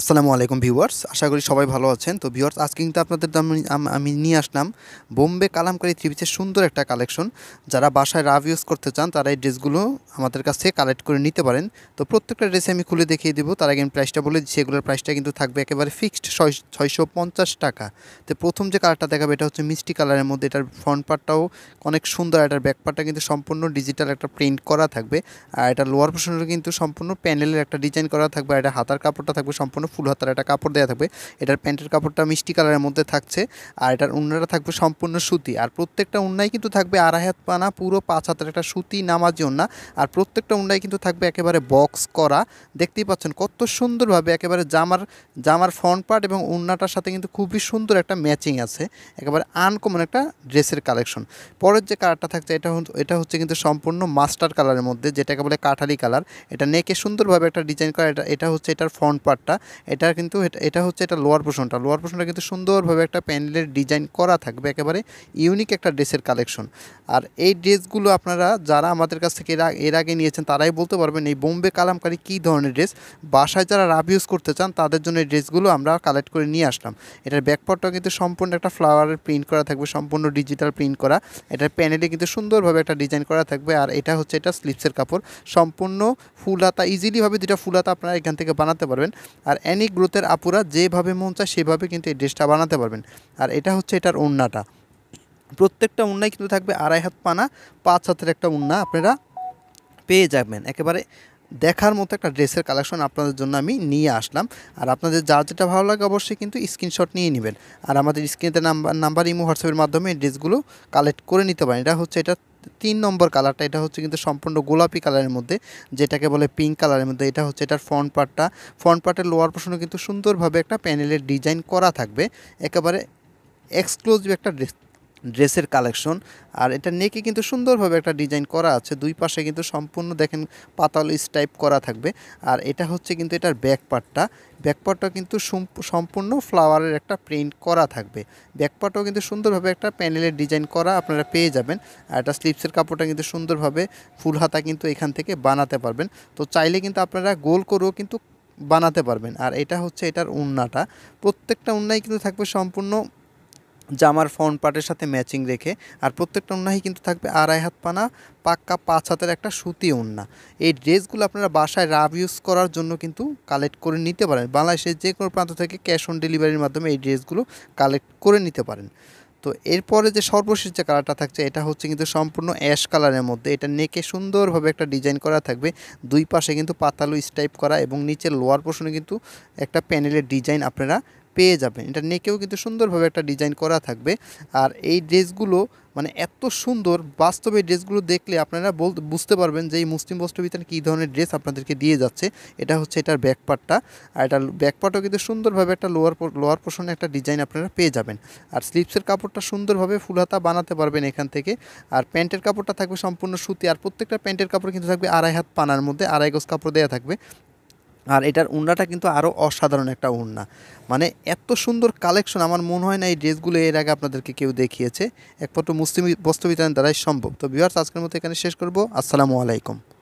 আসসালামু আলাইকুম ভিউয়ার্স আশা করি সবাই ভালো আছেন তো ভিউয়ার্স আজকে কিন্তু আপনাদের আমি নিয়ে আসলাম বোম্বে কালামকারি থ্রি পিসের সুন্দর একটা কালেকশন যারা বাসায় রাব ইউজ করতে চান তারা এই ড্রেসগুলো আমাদের কাছ থেকে কালেক্ট করে নিতে পারেন তো প্রত্যেকটা ড্রেসে আমি খুলে দেখিয়ে দেবো তার আগে আমি প্রাইসটা বলে দিচ্ছি এগুলোর প্রাইসটা কিন্তু থাকবে একেবারে ফিক্সড ছয়শো টাকা তো প্রথম যে কালারটা দেখাবে এটা হচ্ছে মিষ্টি কালারের মধ্যে এটার ফ্রন্ট পার্টটাও অনেক সুন্দর এটার ব্যাক পার্টটা কিন্তু সম্পূর্ণ ডিজিটাল একটা প্রিন্ট করা থাকবে আর এটা লোয়ার পোর্শনটা কিন্তু সম্পূর্ণ প্যানেলের একটা ডিজাইন করা থাকবে আর এটা হাতার কাপড়টা থাকবে সম্পূর্ণ সম্পূর্ণ ফুল হাতার একটা কাপড় দেওয়া থাকবে এটার প্যান্টের কাপড়টা মিষ্টি কালারের মধ্যে থাকছে আর এটার উন্নাটা থাকবে সম্পূর্ণ সুতি আর প্রত্যেকটা উন্নায় কিন্তু থাকবে আড়াই হাত পানা পুরো পাঁচ হাতের একটা সুতি নামার জন্য আর প্রত্যেকটা উন্নায় কিন্তু থাকবে একেবারে বক্স করা দেখতেই পাচ্ছেন কত সুন্দরভাবে একেবারে জামার জামার ফ্রন্ট পার্ট এবং উন্নাটার সাথে কিন্তু খুবই সুন্দর একটা ম্যাচিং আছে একেবারে আনকমন একটা ড্রেসের কালেকশন পরের যে কালারটা থাকছে এটা এটা হচ্ছে কিন্তু সম্পূর্ণ মাস্টার কালারের মধ্যে যেটাকে বলে কাঠালি কালার এটা নেকে সুন্দরভাবে একটা ডিজাইন করা এটা এটা হচ্ছে এটার ফ্রন্ট পার্টটা এটা কিন্তু এটা হচ্ছে এটা লোয়ার পোর্শনটা লোয়ার পোর্শনটা কিন্তু সুন্দরভাবে একটা প্যান্ডেলের ডিজাইন করা থাকবে একেবারে ইউনিক একটা ড্রেসের কালেকশন আর এই ড্রেসগুলো আপনারা যারা আমাদের কাছ থেকে এর আগে নিয়েছেন তারাই বলতে পারবেন এই বোম্বে কালামকারী কী ধরনের ড্রেস বাসায় যারা রাব ইউজ করতে চান তাদের জন্য এই ড্রেসগুলো আমরা কালেক্ট করে নিয়ে আসলাম এটার ব্যাকপটটা কিন্তু সম্পূর্ণ একটা ফ্লাওয়ারের প্রিন্ট করা থাকবে সম্পূর্ণ ডিজিটাল প্রিন্ট করা এটার প্যানেলে কিন্তু সুন্দরভাবে একটা ডিজাইন করা থাকবে আর এটা হচ্ছে এটা স্লিপসের কাপড় সম্পূর্ণ ফুল হাতা ইজিলিভাবে দুটা ফুল হাতা আপনারা এখান থেকে বানাতে পারবেন আর অ্যানি গ্রোথের আপুরা যেভাবে মন চায় সেভাবে কিন্তু এই ড্রেসটা বানাতে পারবেন আর এটা হচ্ছে এটার উন্নাটা প্রত্যেকটা উন্নায় কিন্তু থাকবে আড়াই হাত পানা পাঁচ হাতের একটা উন্না আপনারা পেয়ে যাবেন একেবারে দেখার মতো একটা ড্রেসের কালেকশন আপনাদের জন্য আমি নিয়ে আসলাম আর আপনাদের যা যেটা ভালো লাগে অবশ্যই কিন্তু স্ক্রিনশট নিয়ে নেবেন আর আমাদের স্ক্রিনেতে নাম্বার নাম্বার ইমো হোয়াটসঅ্যাপের মাধ্যমে এই ড্রেসগুলো কালেক্ট করে নিতে পারেন এটা হচ্ছে এটা তিন নম্বর কালারটা এটা হচ্ছে কিন্তু সম্পূর্ণ গোলাপি কালারের মধ্যে যেটাকে বলে পিঙ্ক কালারের মধ্যে এটা হচ্ছে এটার ফ্রন্ট পার্টটা ফ্রন্ট পার্টের লোয়ার পোর্শনে কিন্তু সুন্দরভাবে একটা প্যানেলের ডিজাইন করা থাকবে একেবারে এক্সক্লুসিভ একটা ড্রেসের কালেকশন আর এটা নেকে কিন্তু সুন্দরভাবে একটা ডিজাইন করা আছে দুই পাশে কিন্তু সম্পূর্ণ দেখেন পাতাল স্টাইপ করা থাকবে আর এটা হচ্ছে কিন্তু এটার ব্যাক ব্যাকপার্টটা কিন্তু সম্পূর্ণ ফ্লাওয়ারের একটা প্রিন্ট করা থাকবে ব্যাকপার্টও কিন্তু সুন্দরভাবে একটা প্যানেলের ডিজাইন করা আপনারা পেয়ে যাবেন আর এটা স্লিপসের কাপড়টা কিন্তু সুন্দরভাবে ফুল হাতা কিন্তু এখান থেকে বানাতে পারবেন তো চাইলে কিন্তু আপনারা গোল করেও কিন্তু বানাতে পারবেন আর এটা হচ্ছে এটার উন্নাটা প্রত্যেকটা উন্নাই কিন্তু থাকবে সম্পূর্ণ জামার ফ্রন্ট পার্টের সাথে ম্যাচিং রেখে আর প্রত্যেকটা উন্নাহি কিন্তু থাকবে আড়াই হাত পানা পাক্কা পাঁচ হাতের একটা সুতি উন্না এই ড্রেসগুলো আপনারা বাসায় রাব ইউজ করার জন্য কিন্তু কালেক্ট করে নিতে পারেন বাংলাদেশের যে কোনো প্রান্ত থেকে ক্যাশ অন ডেলিভারির মাধ্যমে এই ড্রেসগুলো কালেক্ট করে নিতে পারেন তো এরপরে যে সর্বশেষ যে কালারটা থাকছে এটা হচ্ছে কিন্তু সম্পূর্ণ অ্যাশ কালারের মধ্যে এটা নেকে সুন্দরভাবে একটা ডিজাইন করা থাকবে দুই পাশে কিন্তু পাতালু স্টাইপ করা এবং নিচের লোয়ার পোর্শনে কিন্তু একটা প্যানেলের ডিজাইন আপনারা পেয়ে যাবেন এটা নেকেও কিন্তু সুন্দরভাবে একটা ডিজাইন করা থাকবে আর এই ড্রেসগুলো মানে এত সুন্দর বাস্তবে ড্রেসগুলো দেখলে আপনারা বুঝতে পারবেন যে এই মুসলিম বস্ত্র ভিতরে কী ধরনের ড্রেস আপনাদেরকে দিয়ে যাচ্ছে এটা হচ্ছে এটার ব্যাকপার্টটা আর এটার ব্যাকপার্টও কিন্তু সুন্দরভাবে একটা লোয়ার লোয়ার পোর্শনে একটা ডিজাইন আপনারা পেয়ে যাবেন আর স্লিপসের কাপড়টা সুন্দরভাবে ফুলহাতা বানাতে পারবেন এখান থেকে আর প্যান্টের কাপড়টা থাকবে সম্পূর্ণ সুতি আর প্রত্যেকটা প্যান্টের কাপড় কিন্তু থাকবে আড়াই হাত পানার মধ্যে আড়াই গজ কাপড় দেওয়া থাকবে আর এটার উন্নাটা কিন্তু আরও অসাধারণ একটা উন্না মানে এত সুন্দর কালেকশন আমার মনে হয় না এই ড্রেসগুলো এর আগে আপনাদেরকে কেউ দেখিয়েছে একমাত্র মুসলিম বস্ত্র দ্বারাই সম্ভব তো বিহার আজকের মতো এখানে শেষ করবো আসসালামু আলাইকুম